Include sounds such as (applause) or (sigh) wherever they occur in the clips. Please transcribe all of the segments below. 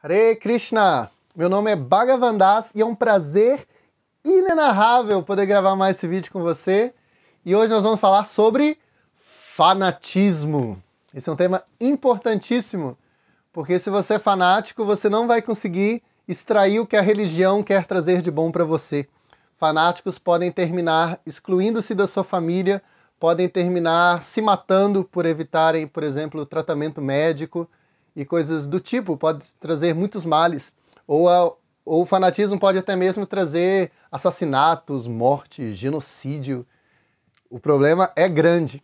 Hare Krishna! Meu nome é Bhagavan Das e é um prazer inenarrável poder gravar mais esse vídeo com você. E hoje nós vamos falar sobre fanatismo. Esse é um tema importantíssimo, porque se você é fanático, você não vai conseguir extrair o que a religião quer trazer de bom para você. Fanáticos podem terminar excluindo-se da sua família, podem terminar se matando por evitarem, por exemplo, tratamento médico e coisas do tipo, pode trazer muitos males. Ou, a, ou o fanatismo pode até mesmo trazer assassinatos, morte, genocídio. O problema é grande.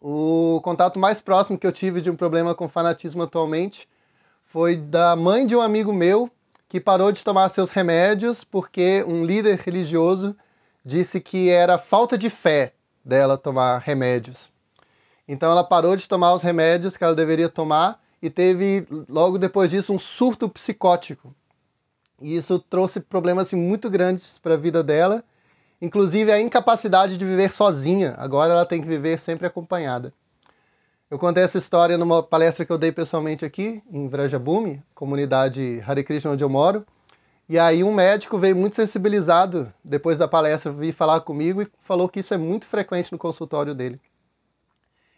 O contato mais próximo que eu tive de um problema com fanatismo atualmente foi da mãe de um amigo meu que parou de tomar seus remédios porque um líder religioso disse que era falta de fé dela tomar remédios. Então ela parou de tomar os remédios que ela deveria tomar e teve logo depois disso um surto psicótico. E isso trouxe problemas assim, muito grandes para a vida dela, inclusive a incapacidade de viver sozinha. Agora ela tem que viver sempre acompanhada. Eu contei essa história numa palestra que eu dei pessoalmente aqui em Vrajabhumi, comunidade Hare Krishna onde eu moro. E aí um médico veio muito sensibilizado depois da palestra, veio falar comigo e falou que isso é muito frequente no consultório dele.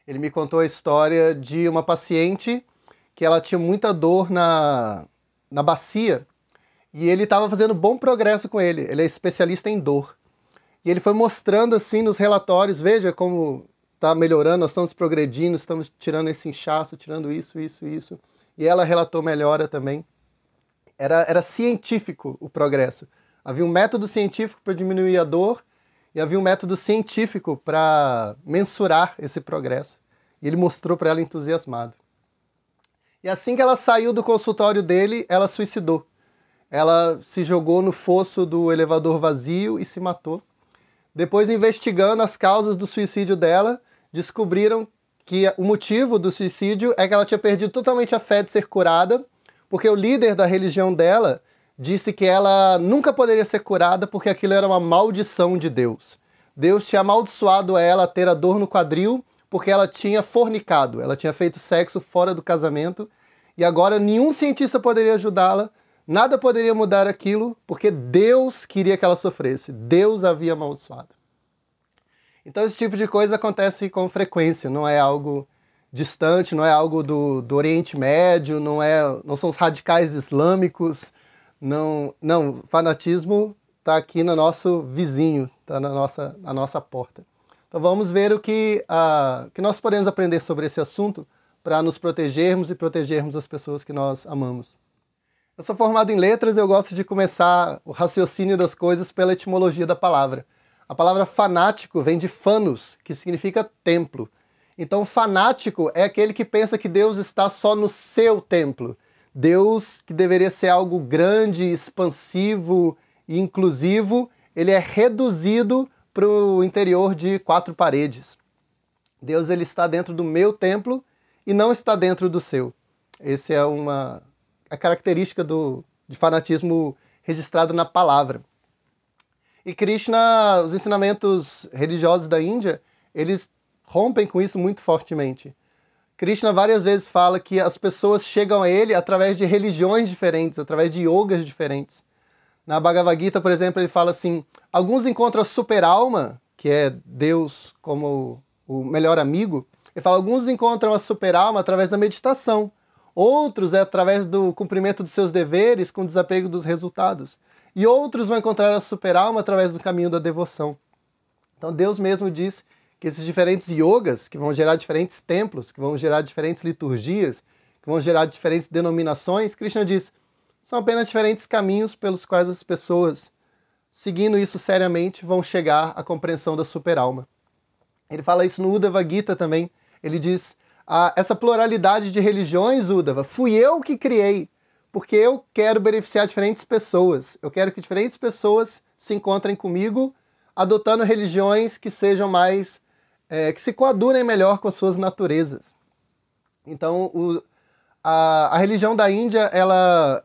Ele me contou a história de uma paciente que ela tinha muita dor na, na bacia e ele estava fazendo bom progresso com ele. Ele é especialista em dor. E ele foi mostrando assim nos relatórios, veja como está melhorando, nós estamos progredindo, estamos tirando esse inchaço, tirando isso, isso, isso. E ela relatou melhora também. Era, era científico o progresso. Havia um método científico para diminuir a dor e havia um método científico para mensurar esse progresso. E ele mostrou para ela entusiasmado. E assim que ela saiu do consultório dele, ela suicidou. Ela se jogou no fosso do elevador vazio e se matou. Depois, investigando as causas do suicídio dela, descobriram que o motivo do suicídio é que ela tinha perdido totalmente a fé de ser curada, porque o líder da religião dela disse que ela nunca poderia ser curada porque aquilo era uma maldição de Deus. Deus tinha amaldiçoado ela a ter a dor no quadril porque ela tinha fornicado, ela tinha feito sexo fora do casamento e agora nenhum cientista poderia ajudá-la, nada poderia mudar aquilo, porque Deus queria que ela sofresse, Deus havia amaldiçoado. Então esse tipo de coisa acontece com frequência, não é algo distante, não é algo do, do Oriente Médio, não é, não são os radicais islâmicos, não, não, fanatismo está aqui no nosso vizinho, está na nossa, na nossa porta. Então vamos ver o que, uh, que nós podemos aprender sobre esse assunto para nos protegermos e protegermos as pessoas que nós amamos. Eu sou formado em letras e eu gosto de começar o raciocínio das coisas pela etimologia da palavra. A palavra fanático vem de fanos, que significa templo. Então, fanático é aquele que pensa que Deus está só no seu templo. Deus, que deveria ser algo grande, expansivo e inclusivo, ele é reduzido para o interior de quatro paredes. Deus ele está dentro do meu templo e não está dentro do seu. Essa é uma a característica do, de fanatismo registrado na palavra. E Krishna, os ensinamentos religiosos da Índia, eles rompem com isso muito fortemente. Krishna várias vezes fala que as pessoas chegam a ele através de religiões diferentes, através de yogas diferentes. Na Bhagavad Gita, por exemplo, ele fala assim: Alguns encontram a super-alma, que é Deus como o melhor amigo. Ele fala, alguns encontram a super-alma através da meditação. Outros é através do cumprimento dos seus deveres com desapego dos resultados. E outros vão encontrar a super-alma através do caminho da devoção. Então Deus mesmo diz que esses diferentes yogas, que vão gerar diferentes templos, que vão gerar diferentes liturgias, que vão gerar diferentes denominações, Krishna diz, são apenas diferentes caminhos pelos quais as pessoas seguindo isso seriamente, vão chegar à compreensão da superalma. Ele fala isso no Uddhava Gita também. Ele diz: ah, essa pluralidade de religiões, Uddhava, fui eu que criei, porque eu quero beneficiar diferentes pessoas. Eu quero que diferentes pessoas se encontrem comigo, adotando religiões que sejam mais. É, que se coadunem melhor com as suas naturezas. Então, o, a, a religião da Índia, ela,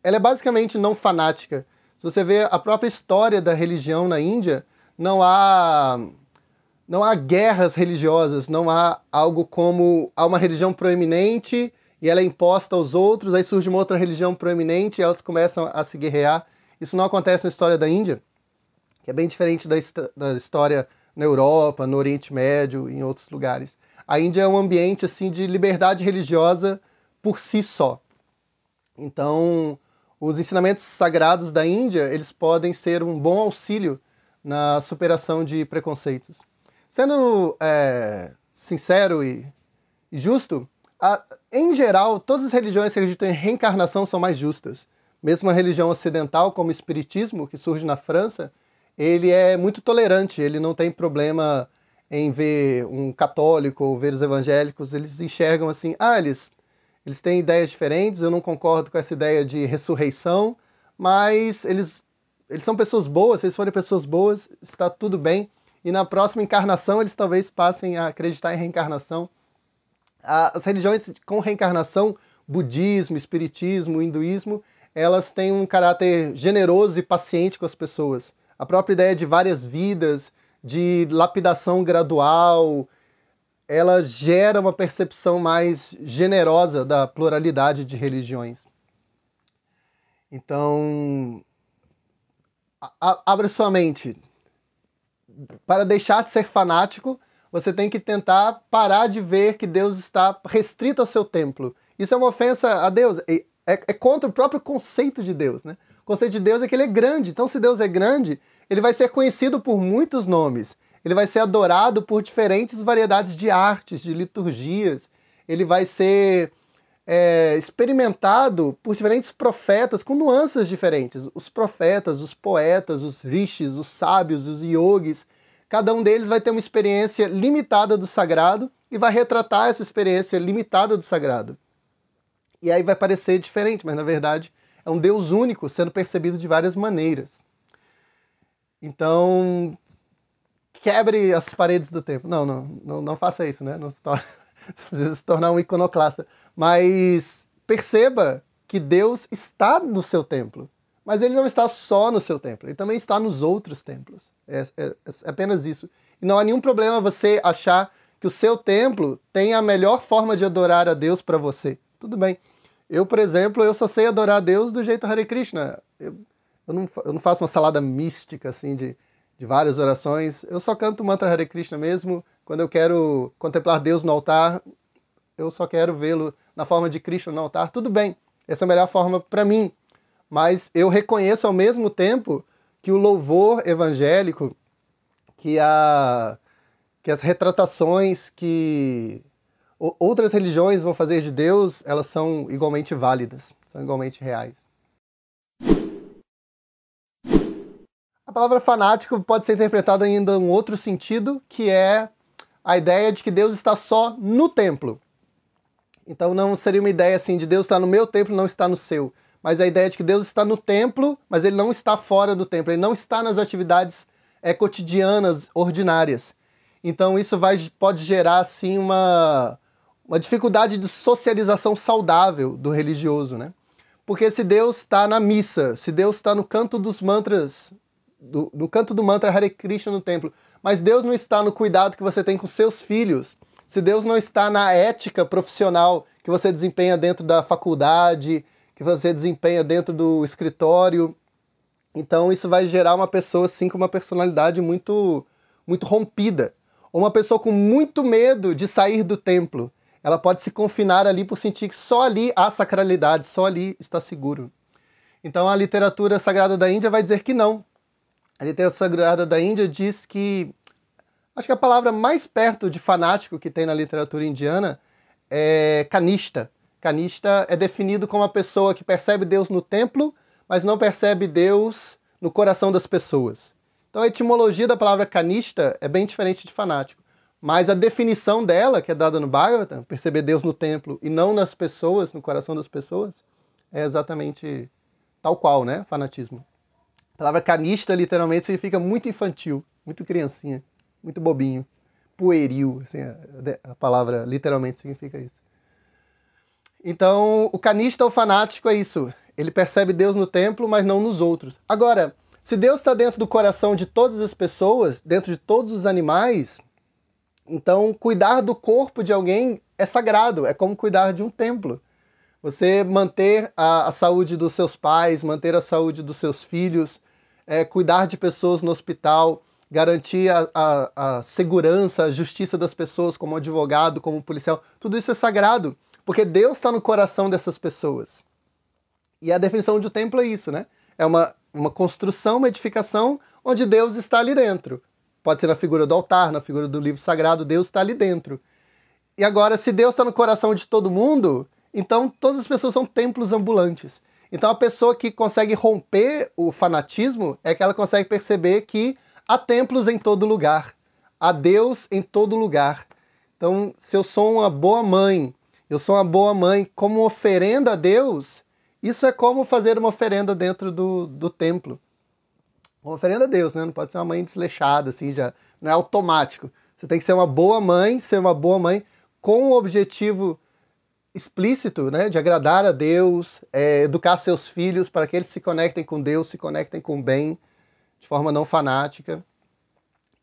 ela é basicamente não fanática. Se você vê a própria história da religião na Índia, não há não há guerras religiosas, não há algo como há uma religião proeminente e ela é imposta aos outros, aí surge uma outra religião proeminente e elas começam a se guerrear. Isso não acontece na história da Índia, que é bem diferente da, da história na Europa, no Oriente Médio e em outros lugares. A Índia é um ambiente assim de liberdade religiosa por si só. Então, os ensinamentos sagrados da Índia, eles podem ser um bom auxílio na superação de preconceitos. Sendo é, sincero e, e justo, a, em geral, todas as religiões que acreditam em reencarnação são mais justas. Mesmo a religião ocidental, como o espiritismo, que surge na França, ele é muito tolerante, ele não tem problema em ver um católico ou ver os evangélicos, eles enxergam assim, ah, eles eles têm ideias diferentes, eu não concordo com essa ideia de ressurreição, mas eles, eles são pessoas boas, se eles forem pessoas boas, está tudo bem. E na próxima encarnação eles talvez passem a acreditar em reencarnação. As religiões com reencarnação, budismo, espiritismo, hinduísmo, elas têm um caráter generoso e paciente com as pessoas. A própria ideia de várias vidas, de lapidação gradual, ela gera uma percepção mais generosa da pluralidade de religiões. Então, abre sua mente. Para deixar de ser fanático, você tem que tentar parar de ver que Deus está restrito ao seu templo. Isso é uma ofensa a Deus. É, é contra o próprio conceito de Deus, né? O conceito de Deus é que ele é grande. Então, se Deus é grande, ele vai ser conhecido por muitos nomes ele vai ser adorado por diferentes variedades de artes, de liturgias, ele vai ser é, experimentado por diferentes profetas com nuances diferentes. Os profetas, os poetas, os rishis, os sábios, os yogis, cada um deles vai ter uma experiência limitada do sagrado e vai retratar essa experiência limitada do sagrado. E aí vai parecer diferente, mas na verdade é um Deus único sendo percebido de várias maneiras. Então, quebre as paredes do tempo. Não, não, não, não faça isso, né? Não se, torne, (laughs) se tornar um iconoclasta. Mas perceba que Deus está no seu templo. Mas ele não está só no seu templo, ele também está nos outros templos. É, é, é, apenas isso. E não há nenhum problema você achar que o seu templo tem a melhor forma de adorar a Deus para você. Tudo bem. Eu, por exemplo, eu só sei adorar a Deus do jeito Hare Krishna. Eu, eu, não, eu não faço uma salada mística assim de de várias orações. Eu só canto o mantra Hare Krishna mesmo. Quando eu quero contemplar Deus no altar, eu só quero vê-lo na forma de Krishna no altar. Tudo bem, essa é a melhor forma para mim. Mas eu reconheço ao mesmo tempo que o louvor evangélico, que, a, que as retratações que outras religiões vão fazer de Deus, elas são igualmente válidas, são igualmente reais. palavra fanático pode ser interpretada ainda em um outro sentido, que é a ideia de que Deus está só no templo. Então não seria uma ideia assim de Deus está no meu templo, não está no seu, mas a ideia de que Deus está no templo, mas ele não está fora do templo, ele não está nas atividades é, cotidianas, ordinárias. Então isso vai, pode gerar assim uma, uma dificuldade de socialização saudável do religioso, né? Porque se Deus está na missa, se Deus está no canto dos mantras do, do canto do mantra Hare Krishna no templo. Mas Deus não está no cuidado que você tem com seus filhos. Se Deus não está na ética profissional que você desempenha dentro da faculdade, que você desempenha dentro do escritório, então isso vai gerar uma pessoa assim com uma personalidade muito muito rompida. Ou uma pessoa com muito medo de sair do templo. Ela pode se confinar ali por sentir que só ali há sacralidade, só ali está seguro. Então a literatura sagrada da Índia vai dizer que não, a literatura sagrada da Índia diz que. Acho que a palavra mais perto de fanático que tem na literatura indiana é canista. Canista é definido como a pessoa que percebe Deus no templo, mas não percebe Deus no coração das pessoas. Então a etimologia da palavra canista é bem diferente de fanático. Mas a definição dela, que é dada no Bhagavatam, perceber Deus no templo e não nas pessoas, no coração das pessoas, é exatamente tal qual, né? Fanatismo. A palavra canista literalmente significa muito infantil, muito criancinha, muito bobinho, pueril. Assim, a palavra literalmente significa isso. Então, o canista ou fanático é isso. Ele percebe Deus no templo, mas não nos outros. Agora, se Deus está dentro do coração de todas as pessoas, dentro de todos os animais, então cuidar do corpo de alguém é sagrado, é como cuidar de um templo. Você manter a, a saúde dos seus pais, manter a saúde dos seus filhos, é, cuidar de pessoas no hospital, garantir a, a, a segurança, a justiça das pessoas como advogado, como policial, tudo isso é sagrado, porque Deus está no coração dessas pessoas. E a definição de um templo é isso, né? É uma, uma construção, uma edificação onde Deus está ali dentro. Pode ser na figura do altar, na figura do livro sagrado, Deus está ali dentro. E agora, se Deus está no coração de todo mundo, então todas as pessoas são templos ambulantes. Então a pessoa que consegue romper o fanatismo é que ela consegue perceber que há templos em todo lugar, há Deus em todo lugar. Então, se eu sou uma boa mãe, eu sou uma boa mãe como oferenda a Deus, isso é como fazer uma oferenda dentro do, do templo. Uma oferenda a Deus, né? Não pode ser uma mãe desleixada, assim, já. Não é automático. Você tem que ser uma boa mãe, ser uma boa mãe com o objetivo explícito, né, de agradar a Deus, é, educar seus filhos para que eles se conectem com Deus, se conectem com o bem, de forma não fanática.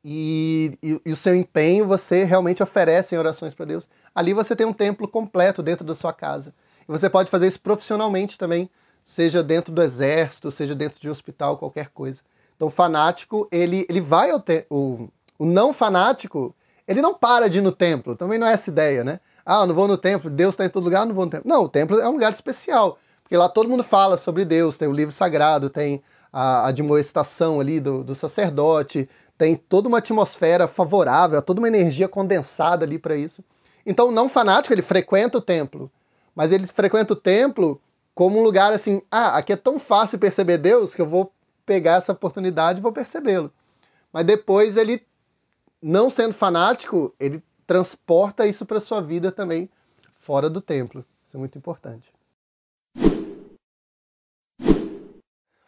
E, e, e o seu empenho você realmente oferece em orações para Deus. Ali você tem um templo completo dentro da sua casa. E você pode fazer isso profissionalmente também, seja dentro do exército, seja dentro de um hospital, qualquer coisa. Então, o fanático, ele, ele vai ao templo. O não fanático, ele não para de ir no templo. Também não é essa ideia, né? Ah, não vou no templo, Deus está em todo lugar, não vou no templo. Não, o templo é um lugar especial, porque lá todo mundo fala sobre Deus, tem o livro sagrado, tem a, admoestação ali do, do sacerdote, tem toda uma atmosfera favorável, toda uma energia condensada ali para isso. Então, não fanático, ele frequenta o templo, mas ele frequenta o templo como um lugar assim, ah, aqui é tão fácil perceber Deus que eu vou pegar essa oportunidade e vou percebê-lo. Mas depois ele, não sendo fanático, ele transporta isso para sua vida também fora do templo. Isso é muito importante.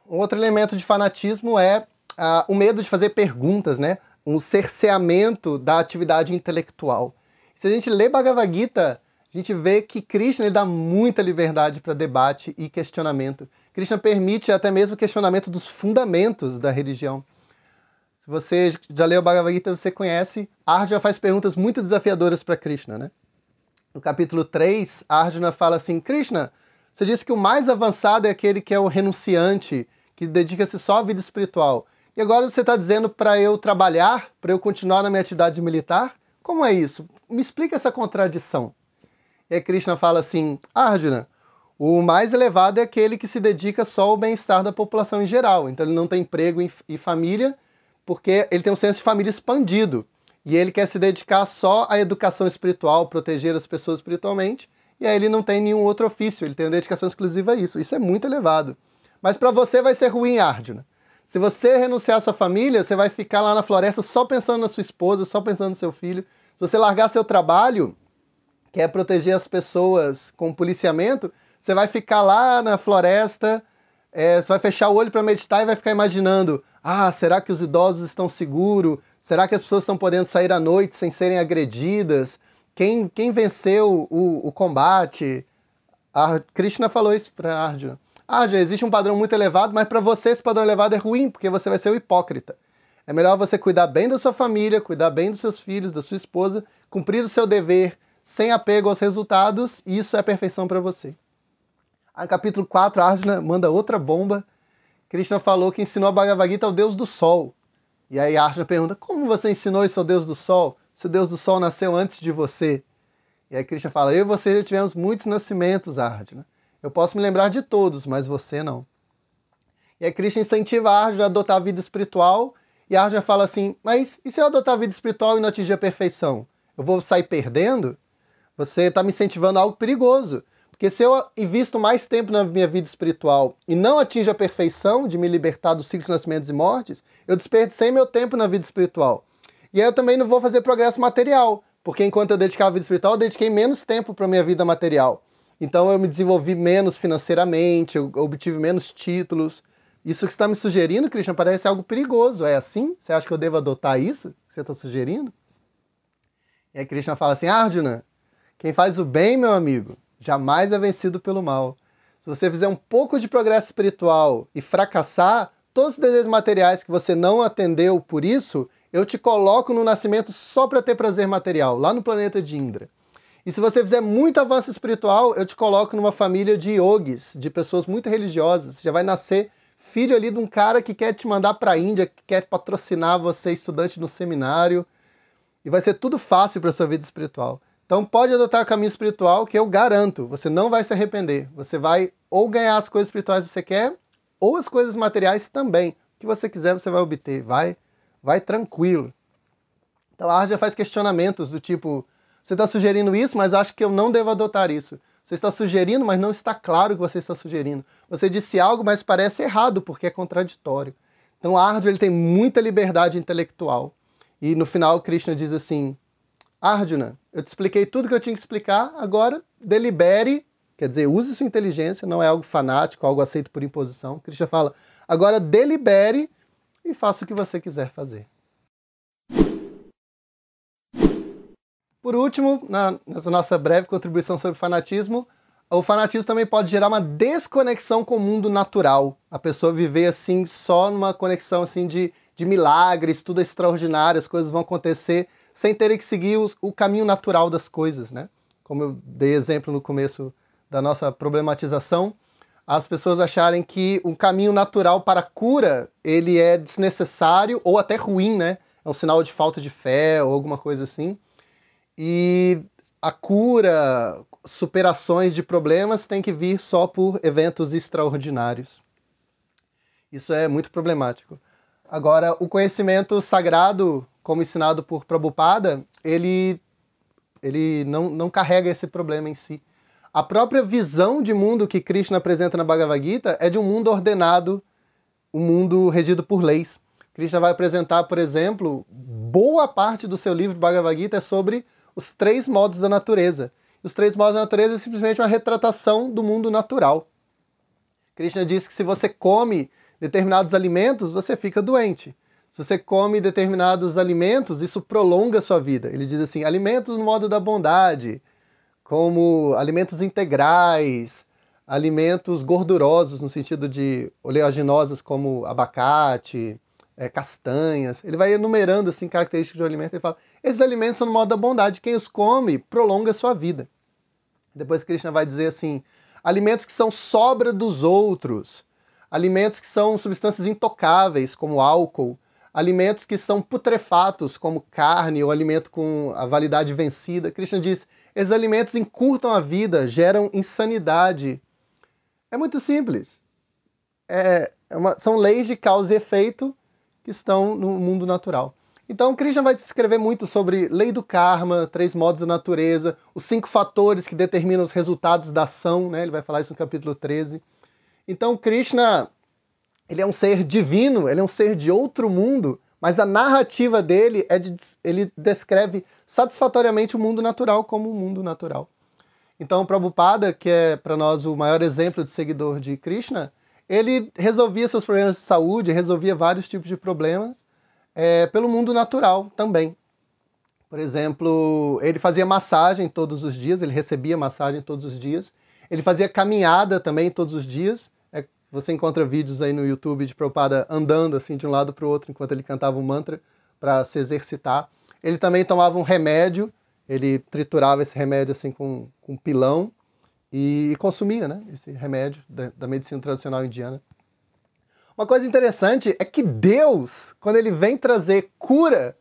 Um outro elemento de fanatismo é ah, o medo de fazer perguntas, né? Um cerceamento da atividade intelectual. Se a gente lê Bhagavad Gita, a gente vê que Krishna ele dá muita liberdade para debate e questionamento. Krishna permite até mesmo o questionamento dos fundamentos da religião. Se você já leu o Bhagavad Gita, você conhece. Arjuna faz perguntas muito desafiadoras para Krishna, né? No capítulo 3, Arjuna fala assim: Krishna, você disse que o mais avançado é aquele que é o renunciante, que dedica-se só à vida espiritual. E agora você está dizendo para eu trabalhar, para eu continuar na minha atividade militar? Como é isso? Me explica essa contradição. E Krishna fala assim: Arjuna, o mais elevado é aquele que se dedica só ao bem-estar da população em geral. Então ele não tem emprego e família porque ele tem um senso de família expandido e ele quer se dedicar só à educação espiritual, proteger as pessoas espiritualmente, e aí ele não tem nenhum outro ofício, ele tem uma dedicação exclusiva a isso. Isso é muito elevado. Mas para você vai ser ruim, Arjuna. Se você renunciar à sua família, você vai ficar lá na floresta só pensando na sua esposa, só pensando no seu filho. Se você largar seu trabalho, que é proteger as pessoas com policiamento, você vai ficar lá na floresta, é, você vai fechar o olho para meditar e vai ficar imaginando ah, será que os idosos estão seguros? Será que as pessoas estão podendo sair à noite sem serem agredidas? Quem, quem venceu o, o combate? A Krishna falou isso para Arjuna. Arjuna, existe um padrão muito elevado, mas para você esse padrão elevado é ruim, porque você vai ser o hipócrita. É melhor você cuidar bem da sua família, cuidar bem dos seus filhos, da sua esposa, cumprir o seu dever sem apego aos resultados, e isso é perfeição para você. Aí, capítulo 4, Arjuna manda outra bomba Krishna falou que ensinou a Bhagavad Gita ao Deus do Sol. E aí Arjuna pergunta: Como você ensinou isso ao Deus do Sol? Se o Deus do Sol nasceu antes de você. E aí Krishna fala: Eu e você já tivemos muitos nascimentos, Arjuna. Eu posso me lembrar de todos, mas você não. E aí Krishna incentiva Arjuna a adotar a vida espiritual. E Arjuna fala assim: Mas e se eu adotar a vida espiritual e não atingir a perfeição? Eu vou sair perdendo? Você está me incentivando a algo perigoso. Porque se eu invisto mais tempo na minha vida espiritual e não atinjo a perfeição de me libertar do ciclo de nascimentos e mortes, eu desperdicei meu tempo na vida espiritual. E aí eu também não vou fazer progresso material, porque enquanto eu dedicava a vida espiritual, eu dediquei menos tempo para minha vida material. Então eu me desenvolvi menos financeiramente, eu obtive menos títulos. Isso que você está me sugerindo, Christian, parece algo perigoso. É assim? Você acha que eu devo adotar isso que você está sugerindo? E aí Krishna fala assim, ah, Arjuna, quem faz o bem, meu amigo, jamais é vencido pelo mal. Se você fizer um pouco de progresso espiritual e fracassar, todos os desejos materiais que você não atendeu por isso, eu te coloco no nascimento só para ter prazer material, lá no planeta de Indra. E se você fizer muito avanço espiritual, eu te coloco numa família de yogis, de pessoas muito religiosas. Você já vai nascer filho ali de um cara que quer te mandar para a Índia, que quer patrocinar você estudante no seminário. E vai ser tudo fácil para sua vida espiritual. Então pode adotar o caminho espiritual que eu garanto, você não vai se arrepender. Você vai ou ganhar as coisas espirituais que você quer, ou as coisas materiais também. O que você quiser você vai obter, vai, vai tranquilo. Então a já faz questionamentos do tipo, você está sugerindo isso, mas acho que eu não devo adotar isso. Você está sugerindo, mas não está claro o que você está sugerindo. Você disse algo, mas parece errado porque é contraditório. Então Arjo ele tem muita liberdade intelectual. E no final Krishna diz assim: Arjuna, eu te expliquei tudo que eu tinha que explicar, agora delibere, quer dizer, use sua inteligência, não é algo fanático, algo aceito por imposição. Krishna fala, agora delibere e faça o que você quiser fazer. Por último, na, nessa nossa breve contribuição sobre fanatismo, o fanatismo também pode gerar uma desconexão com o mundo natural. A pessoa viver assim só numa conexão assim de, de milagres, tudo é extraordinário, as coisas vão acontecer sem terem que seguir os, o caminho natural das coisas, né? Como eu dei exemplo no começo da nossa problematização, as pessoas acharem que um caminho natural para a cura, ele é desnecessário ou até ruim, né? É um sinal de falta de fé ou alguma coisa assim. E a cura, superações de problemas tem que vir só por eventos extraordinários. Isso é muito problemático. Agora, o conhecimento sagrado como ensinado por Prabhupada, ele, ele não, não carrega esse problema em si. A própria visão de mundo que Krishna apresenta na Bhagavad Gita é de um mundo ordenado, um mundo regido por leis. Krishna vai apresentar, por exemplo, boa parte do seu livro de Bhagavad Gita é sobre os três modos da natureza. Os três modos da natureza é simplesmente uma retratação do mundo natural. Krishna diz que se você come determinados alimentos, você fica doente. Se você come determinados alimentos, isso prolonga a sua vida. Ele diz assim: alimentos no modo da bondade, como alimentos integrais, alimentos gordurosos, no sentido de oleaginosas, como abacate, é, castanhas. Ele vai enumerando assim, características de alimento e fala: esses alimentos são no modo da bondade. Quem os come prolonga a sua vida. Depois Krishna vai dizer assim: alimentos que são sobra dos outros, alimentos que são substâncias intocáveis, como álcool alimentos que são putrefatos, como carne ou alimento com a validade vencida. Krishna diz: esses alimentos encurtam a vida, geram insanidade. É muito simples. É, é uma, são leis de causa e efeito que estão no mundo natural. Então, Krishna vai descrever muito sobre lei do karma, três modos da natureza, os cinco fatores que determinam os resultados da ação, né? ele vai falar isso no capítulo 13. Então, Krishna ele é um ser divino, ele é um ser de outro mundo, mas a narrativa dele é de, ele descreve satisfatoriamente o mundo natural como o um mundo natural. Então, o Prabhupada, que é para nós o maior exemplo de seguidor de Krishna, ele resolvia seus problemas de saúde, resolvia vários tipos de problemas é, pelo mundo natural também. Por exemplo, ele fazia massagem todos os dias, ele recebia massagem todos os dias, ele fazia caminhada também todos os dias, você encontra vídeos aí no YouTube de Prabhupada andando assim de um lado para o outro enquanto ele cantava um mantra para se exercitar. Ele também tomava um remédio, ele triturava esse remédio assim com, com pilão e, e consumia né, esse remédio da, da medicina tradicional indiana. Uma coisa interessante é que Deus, quando ele vem trazer cura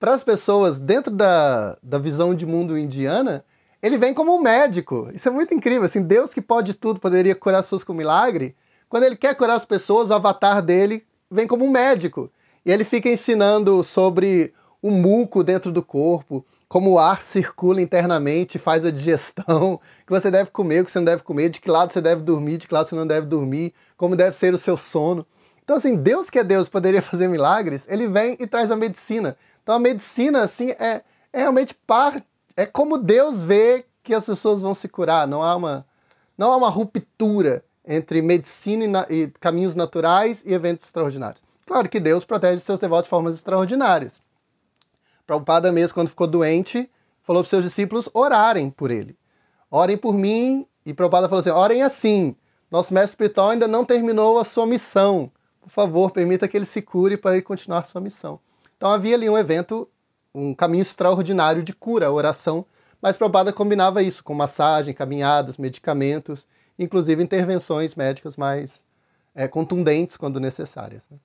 para as pessoas dentro da, da visão de mundo indiana, ele vem como um médico. Isso é muito incrível. Assim, Deus que pode tudo, poderia curar as pessoas com milagre, quando ele quer curar as pessoas, o avatar dele vem como um médico. E ele fica ensinando sobre o muco dentro do corpo, como o ar circula internamente, faz a digestão, (laughs) que você deve comer, o que você não deve comer, de que lado você deve dormir, de que lado você não deve dormir, como deve ser o seu sono. Então, assim, Deus que é Deus poderia (laughs) fazer milagres, ele vem e traz a medicina. Então, a medicina, assim, é, é realmente parte. É como Deus vê que as pessoas vão se curar. Não há uma, não há uma ruptura entre medicina e, na, e caminhos naturais e eventos extraordinários. Claro que Deus protege seus devotos de formas extraordinárias. Prabhupada mesmo, quando ficou doente, falou para seus discípulos orarem por ele. Orem por mim. E Prabhupada falou assim, orem assim. Nosso mestre espiritual ainda não terminou a sua missão. Por favor, permita que ele se cure para ele continuar sua missão. Então havia ali um evento, um caminho extraordinário de cura, oração. Mas Prabhupada combinava isso com massagem, caminhadas, medicamentos inclusive intervenções médicas mais é, contundentes quando necessárias. Né?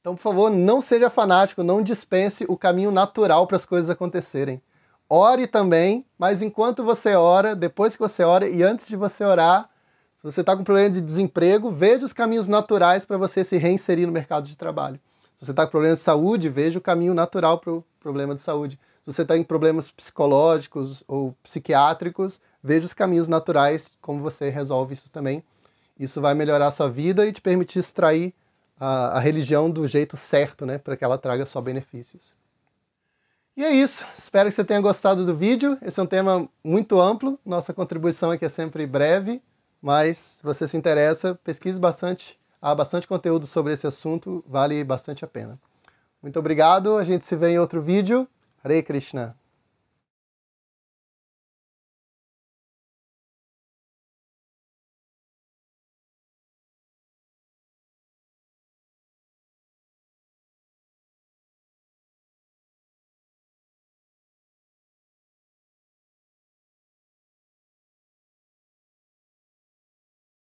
Então, por favor, não seja fanático, não dispense o caminho natural para as coisas acontecerem. Ore também, mas enquanto você ora, depois que você ora e antes de você orar, se você está com problema de desemprego, veja os caminhos naturais para você se reinserir no mercado de trabalho. Se você está com problema de saúde, veja o caminho natural para o problema de saúde você está em problemas psicológicos ou psiquiátricos, veja os caminhos naturais, como você resolve isso também. Isso vai melhorar a sua vida e te permitir extrair a, a religião do jeito certo, né, para que ela traga só benefícios. E é isso. Espero que você tenha gostado do vídeo. Esse é um tema muito amplo. Nossa contribuição aqui é sempre breve, mas se você se interessa, pesquise bastante. Há bastante conteúdo sobre esse assunto, vale bastante a pena. Muito obrigado. A gente se vê em outro vídeo. Hare कृष्णा